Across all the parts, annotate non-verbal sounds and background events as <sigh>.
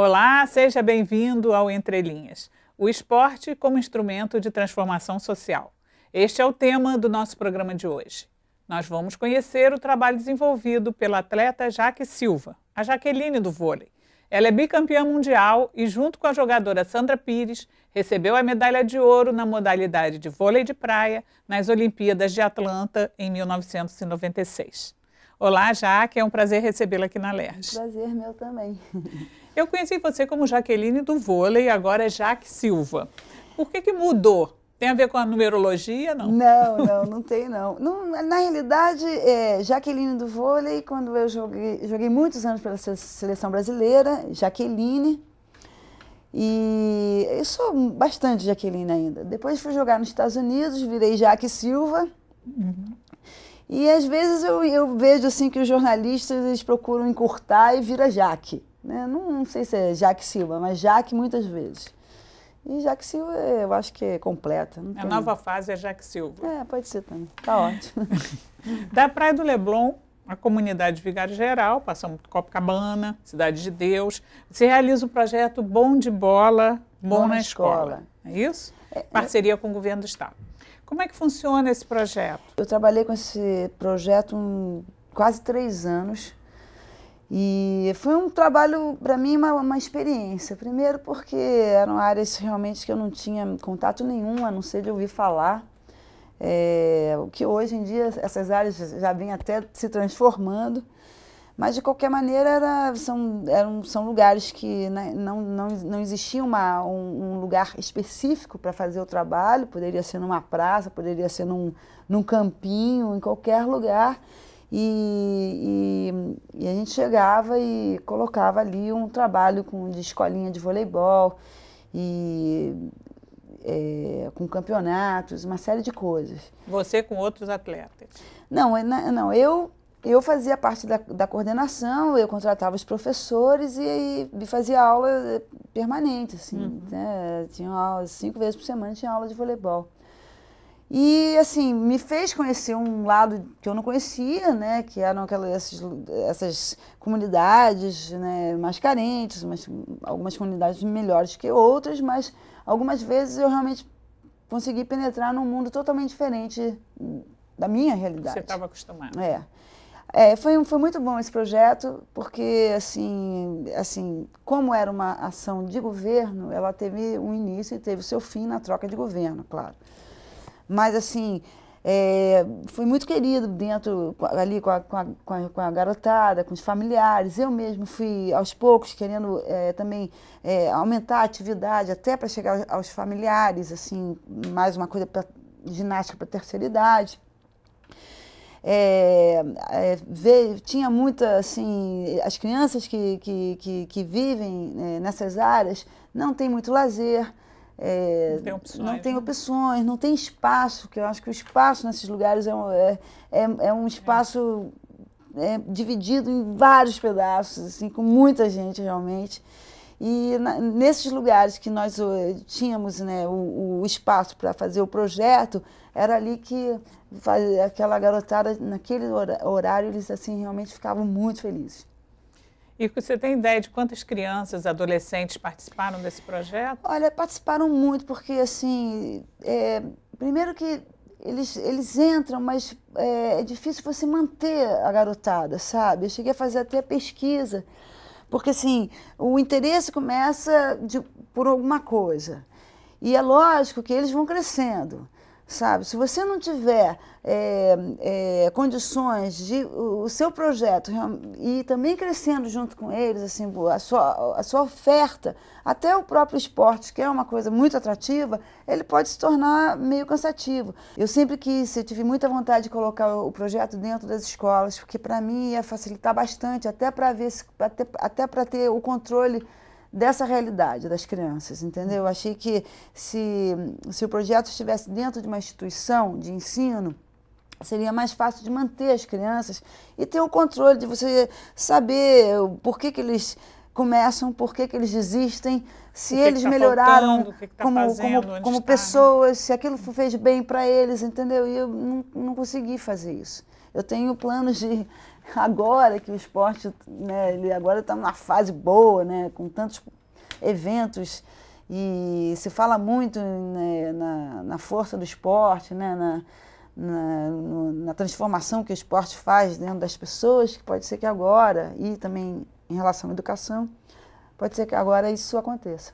Olá, seja bem-vindo ao Entre Linhas, o esporte como instrumento de transformação social. Este é o tema do nosso programa de hoje. Nós vamos conhecer o trabalho desenvolvido pela atleta Jaque Silva, a Jaqueline do vôlei. Ela é bicampeã mundial e, junto com a jogadora Sandra Pires, recebeu a medalha de ouro na modalidade de vôlei de praia nas Olimpíadas de Atlanta em 1996. Olá, Jaque, é um prazer recebê-la aqui na LERJ. Prazer meu também. <laughs> Eu conheci você como Jaqueline do vôlei, agora é Jaque Silva. Por que, que mudou? Tem a ver com a numerologia, não? Não, <laughs> não, não tem, não. não na realidade, é, Jaqueline do vôlei, quando eu joguei, joguei muitos anos pela seleção brasileira, Jaqueline, e eu sou bastante Jaqueline ainda. Depois fui jogar nos Estados Unidos, virei Jaque Silva. Uhum. E às vezes eu, eu vejo assim que os jornalistas eles procuram encurtar e vira Jaque. Né? Não, não, sei se é Jaque Silva, mas Jaque muitas vezes. E Jaque Silva eu acho que é completa. A tem... nova fase é Jaque Silva. É, pode ser também. Tá ótimo. <laughs> da Praia do Leblon a comunidade Vigário Geral, passamos por Copacabana, Cidade de Deus. Você realiza o projeto Bom de Bola, Bom, Bom na, escola. escola. É isso? É, é. Parceria é... com o governo do Estado. Como é que funciona esse projeto? Eu trabalhei com esse projeto um, quase três anos. E foi um trabalho, para mim, uma, uma experiência. Primeiro, porque eram áreas realmente que eu não tinha contato nenhum, a não ser de ouvir falar. É, o que hoje em dia essas áreas já vêm até se transformando. Mas, de qualquer maneira, era, são, eram, são lugares que né, não, não, não existia uma, um, um lugar específico para fazer o trabalho. Poderia ser numa praça, poderia ser num, num campinho, em qualquer lugar. E, e, e, a gente chegava e colocava ali um trabalho com, de escolinha de voleibol e é, com campeonatos, uma série de coisas. Você com outros atletas? Não, é, né, não eu, eu fazia parte da, da coordenação, eu contratava os professores e, e fazia aula eh, permanente, assim. Uhum. Né? Tinha aula, cinco vezes por semana tinha aula de voleibol. E, assim, me fez conhecer um lado que eu não conhecia, né? Que eram aquelas, essas, essas comunidades né? mais carentes, mas algumas comunidades melhores que outras, mas algumas vezes eu realmente consegui penetrar num mundo totalmente diferente da minha realidade. Você estava acostumado. É. é. foi, foi muito bom esse projeto, porque, assim, assim, como era uma ação de governo, ela teve um início e teve o seu fim na troca de governo, claro. Mas assim, é, fui muito querido dentro ali com a, com, a, com a, garotada, com os familiares. Eu mesmo fui aos poucos querendo é, também é, aumentar a atividade até para chegar aos, familiares, assim, mais uma coisa para ginástica para terceira idade. É, é, Veio, tinha muita assim as crianças que, que, que, que vivem né, nessas áreas não tem muito lazer é, tem opções, não tem né? opções, né? não tem espaço, que eu acho que o espaço nesses lugares é um, é, é, é, um espaço é, dividido em vários pedaços, assim, com muita gente realmente. E na, nesses lugares que nós eh, tínhamos né, o, o espaço para fazer o projeto, era ali que aquela garotada, naquele horário, eles assim realmente ficavam muito felizes. E você tem ideia de quantas crianças, adolescentes participaram desse projeto? Olha, participaram muito, porque assim, é, primeiro que eles, eles entram, mas é, é, difícil você manter a garotada, sabe? Eu cheguei a fazer até pesquisa, porque assim, o interesse começa de, por alguma coisa. E é lógico que eles vão crescendo sabe? Se você não tiver é, é, condições de o, o, seu projeto e também crescendo junto com eles, assim, a sua, a sua oferta, até o próprio esporte, que é uma coisa muito atrativa, ele pode se tornar meio cansativo. Eu sempre quis, eu tive muita vontade de colocar o projeto dentro das escolas, porque para mim ia facilitar bastante, até para ver, até, até para ter o controle dessa realidade das crianças, entendeu? Eu achei que se, se o projeto estivesse dentro de uma instituição de ensino, seria mais fácil de manter as crianças e ter o controle de você saber por que, que eles começam, por que, que eles desistem, se que eles que tá melhoraram faltando, que tá como, fazendo, como, como né? pessoas, se aquilo fez bem para eles, entendeu? E eu não, não consegui fazer isso. Eu tenho planos de <laughs> agora que o esporte, né, ele agora está numa fase boa, né, com tantos eventos e se fala muito né, na, na, força do esporte, né, na, na, na, transformação que o esporte faz dentro das pessoas, que pode ser que agora, e também em relação à educação, pode ser que agora isso aconteça.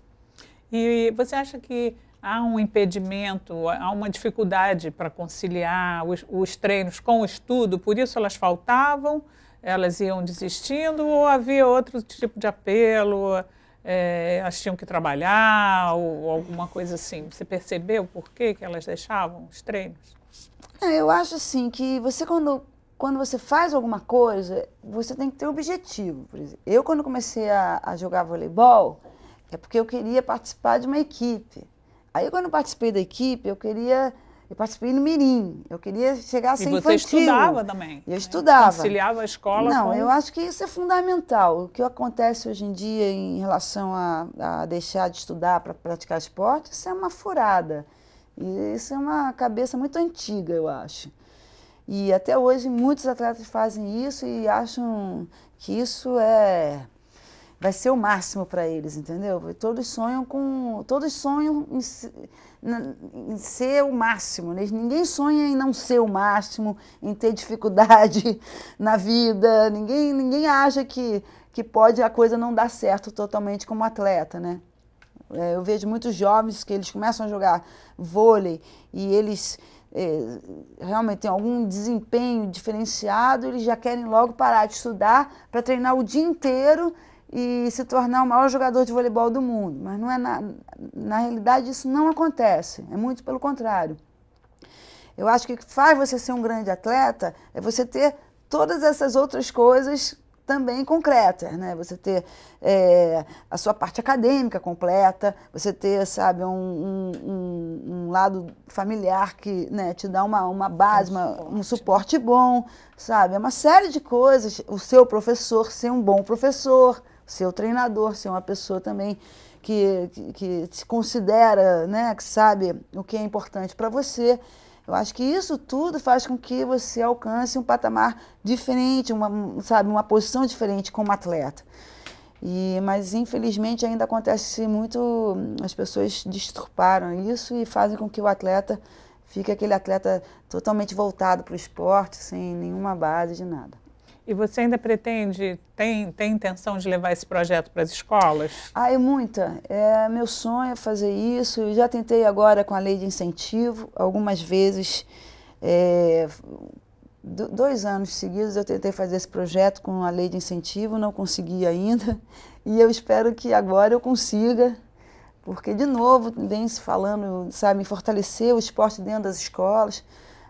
E você acha que há um impedimento, há uma dificuldade para conciliar os, os, treinos com o estudo, por isso elas faltavam, elas iam desistindo, ou havia outro tipo de apelo, é, elas tinham que trabalhar, ou alguma coisa assim. Você percebeu por que, que elas deixavam os treinos? É, eu acho assim que você quando quando você faz alguma coisa, você tem que ter objetivo. Por exemplo, eu quando comecei a, a jogar voleibol, é porque eu queria participar de uma equipe. Aí quando eu participei da equipe, eu queria. Eu participei no Mirim, eu queria chegar a ser e você infantil. estudava também? Eu estudava. Conciliava a escola Não, com... eu acho que isso é fundamental. O que acontece hoje em dia em relação a, a deixar de estudar para praticar esporte, isso é uma furada. E isso é uma cabeça muito antiga, eu acho. E até hoje muitos atletas fazem isso e acham que isso é vai ser o máximo para eles, entendeu? Todos sonham com, todos sonham em, em, ser o máximo, né? ninguém sonha em não ser o máximo, em ter dificuldade <laughs> na vida, ninguém, ninguém acha que, que pode a coisa não dar certo totalmente como atleta, né? É, eu vejo muitos jovens que eles começam a jogar vôlei e eles é, realmente têm algum desempenho diferenciado, eles já querem logo parar de estudar para treinar o dia inteiro e se tornar o maior jogador de voleibol do mundo. Mas não é na, na realidade isso não acontece, é muito pelo contrário. Eu acho que o que faz você ser um grande atleta é você ter todas essas outras coisas também concretas, né? Você ter é, a sua parte acadêmica completa, você ter, sabe, um, um, um lado familiar que né, te dá uma, uma base, um, uma, suporte. um suporte bom, sabe? É uma série de coisas. O seu professor ser um bom professor, ser o treinador, ser uma pessoa também que, que, que se considera, né, que sabe o que é importante para você. Eu acho que isso tudo faz com que você alcance um patamar diferente, uma, sabe, uma posição diferente como atleta. E, mas infelizmente ainda acontece muito, as pessoas disturparam isso e fazem com que o atleta fique aquele atleta totalmente voltado para o esporte, sem nenhuma base de nada. E você ainda pretende, tem, tem intenção de levar esse projeto para as escolas? Ah, é muita. É, meu sonho é fazer isso. Eu já tentei agora com a lei de incentivo, algumas vezes, é, dois anos seguidos eu tentei fazer esse projeto com a lei de incentivo, não consegui ainda. <laughs> E eu espero que agora eu consiga, porque, de novo, vem se falando, sabe, fortalecer o esporte dentro das escolas.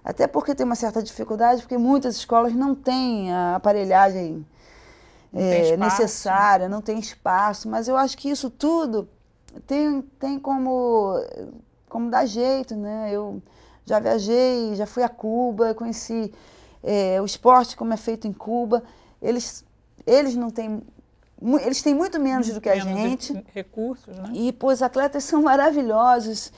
Até porque tem uma certa dificuldade, porque muitas escolas não têm a aparelhagem não é, necessária, não tem espaço, mas eu acho que isso tudo tem, tem como, como dar jeito, né? Eu já viajei, já fui a Cuba, conheci é, o esporte como é feito em Cuba. Eles, eles não têm eles têm muito menos do que a gente. Recursos, né? E, pois os atletas são maravilhosos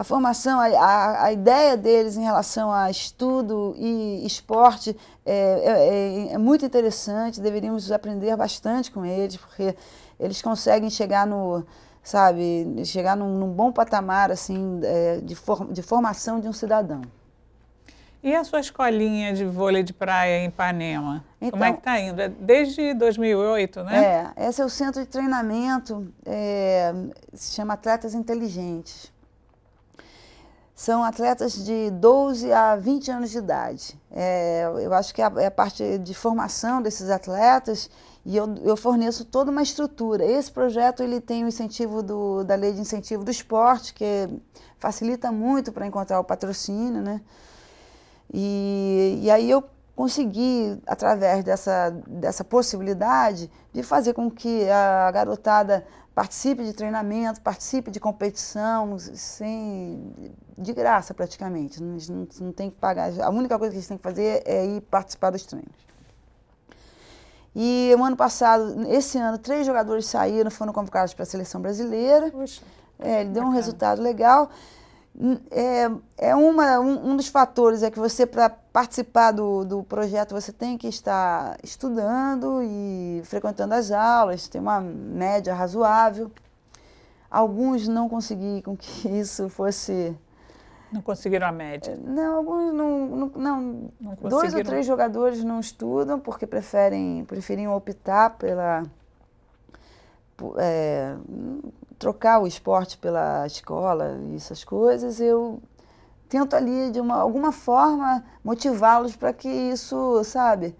a formação, a, a, a, ideia deles em relação a estudo e esporte é, é, é, é, muito interessante, deveríamos aprender bastante com eles, porque eles conseguem chegar no, sabe, chegar num, num bom patamar, assim, é, de, for, de formação de um cidadão. E a sua escolinha de vôlei de praia em Ipanema? Então, Como é então, que está indo? É desde 2008, né? É, esse é o centro de treinamento, é, se chama Atletas Inteligentes são atletas de 12 a 20 anos de idade. É, eu acho que é, é a parte de formação desses atletas e eu, eu, forneço toda uma estrutura. Esse projeto ele tem o incentivo do, da lei de incentivo do esporte, que facilita muito para encontrar o patrocínio. Né? E, e aí eu consegui, através dessa, dessa possibilidade, de fazer com que a garotada Participe de treinamento, participe de competição, sem, de graça praticamente. Não, não, não tem que pagar. A única coisa que a gente tem que fazer é ir participar dos treinos. E o um ano passado, esse ano, três jogadores saíram, foram convocados para a seleção brasileira. Puxa, é, ele deu bacana. um resultado legal é, é uma, um, um dos fatores é que você, para participar do, do projeto, você tem que estar estudando e frequentando as aulas, tem uma média razoável. Alguns não conseguiram que <laughs> isso fosse. Não conseguiram a média? É, não, alguns não. Não, não, não dois ou três jogadores não estudam porque preferem, preferem optar pela é, trocar o esporte pela escola e essas coisas, eu tento ali de uma, alguma forma motivá-los para que isso, sabe,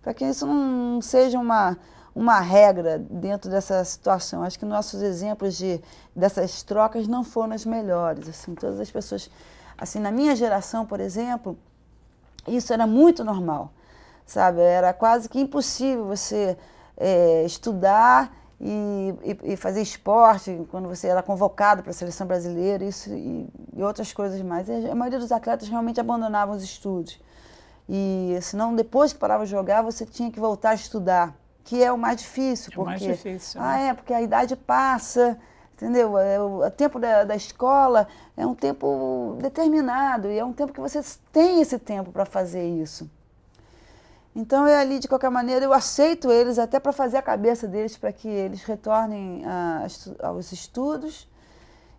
para que isso não seja uma, uma regra dentro dessa situação. Acho que nossos exemplos de, dessas trocas não foram as melhores. Assim, todas as pessoas, assim, na minha geração, por exemplo, isso era muito normal, sabe? Era quase que impossível você é, estudar e, e, e fazer esporte, quando você era convocado para a seleção brasileira, isso e, e outras coisas mais. E a maioria dos atletas realmente abandonavam os estudos. E senão, depois que parava de jogar, você tinha que voltar a estudar, que é o mais difícil. Porque, é o mais difícil. Ah, né? Ah, é, porque a idade passa entendeu? É o, tempo da, da, escola é um tempo determinado e é um tempo que você tem esse tempo para fazer isso. Então é ali, de qualquer maneira, eu aceito eles até para fazer a cabeça deles, para que eles retornem a, ah, aos estudos.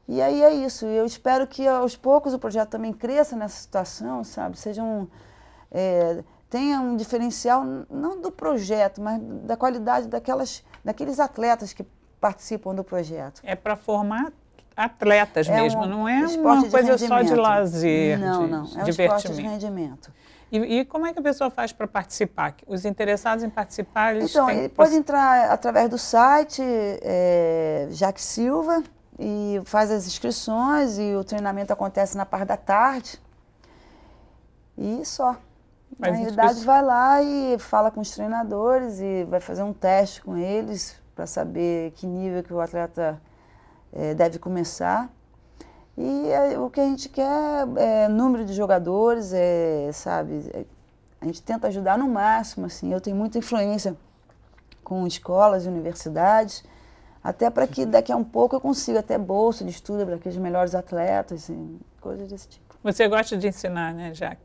E aí é isso. Eu espero que aos poucos o projeto também cresça nessa situação, sabe? Seja um, é, tenha um diferencial, não do projeto, mas da qualidade daquelas, daqueles atletas que participam do projeto. É para formar atletas é mesmo, um, não é uma coisa só de lazer, não, de não. É um divertimento. esporte de rendimento. E, e, como é que a pessoa faz para participar? Os interessados em participar, eles Então, têm... ele pode entrar através do site é, Jaque Silva e faz as inscrições e o treinamento acontece na parte da tarde. E só. na realidade, vai lá e fala com os treinadores e vai fazer um teste com eles para saber que nível que o atleta é, deve começar. E é, o que a gente quer é, é número de jogadores, é, sabe? É, a gente tenta ajudar no máximo, assim. Eu tenho muita influência com escolas e universidades, até para que daqui a um pouco eu consiga até bolsa de estudo para aqueles melhores atletas, assim, coisas desse tipo. Você gosta de ensinar, né, Jaque?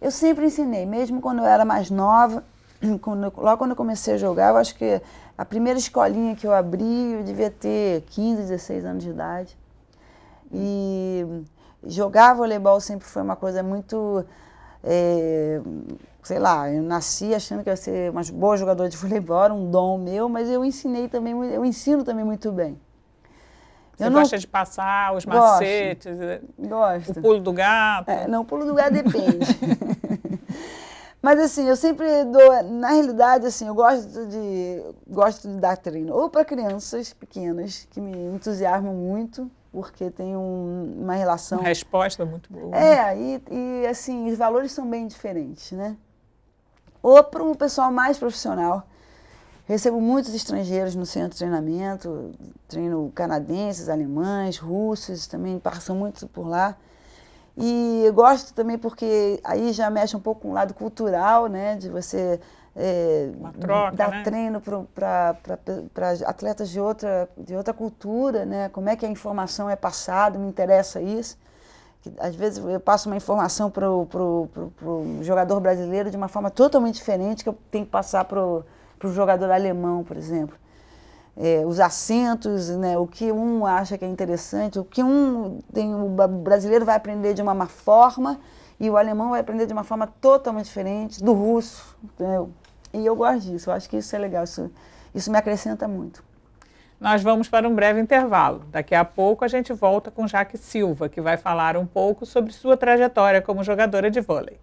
Eu sempre ensinei, mesmo quando eu era mais nova, <clears throat> quando, logo quando eu comecei a jogar, eu acho que a primeira escolinha que eu abri, eu devia ter 15, 16 anos de idade. E jogar voleibol sempre foi uma coisa muito. É, sei lá, eu nasci achando que ia ser uma boa jogadora de <laughs> voleibol, era um dom meu, mas eu ensinei também, eu ensino também muito bem. Você eu gosta de passar os gosto, macetes? Eh, gosto. O pulo do gato? É, não, o pulo do gato depende. <laughs> Mas assim, eu sempre dou, na realidade, assim, eu gosto de gosto de dar treino ou para crianças pequenas que me entusiasmam muito, porque tem um, uma relação. Uma resposta muito boa. É, né? e, e, assim, os valores são bem diferentes, né? Ou para um pessoal mais profissional. Recebo muitos estrangeiros no centro de treinamento, treino canadenses, alemães, russos, também passam muito por lá. E gosto também porque aí já mexe um pouco com o lado cultural, né? De você é, troca, dar né? treino para atletas de outra, de outra cultura, né? como é que a informação é passada, me interessa isso. Que, às vezes eu passo uma informação para o jogador brasileiro de uma forma totalmente diferente que eu tenho que passar para o jogador alemão, por exemplo. É, os acentos, né, o que um acha que é interessante, o que um tem, o brasileiro vai aprender de uma forma e o alemão vai aprender de uma forma totalmente diferente do russo, entendeu? E eu gosto disso, eu acho que isso é legal, isso, isso me acrescenta muito. Nós vamos para um breve intervalo. Daqui a pouco a gente volta com Jaque Silva, que vai falar um pouco sobre sua trajetória como jogadora de vôlei.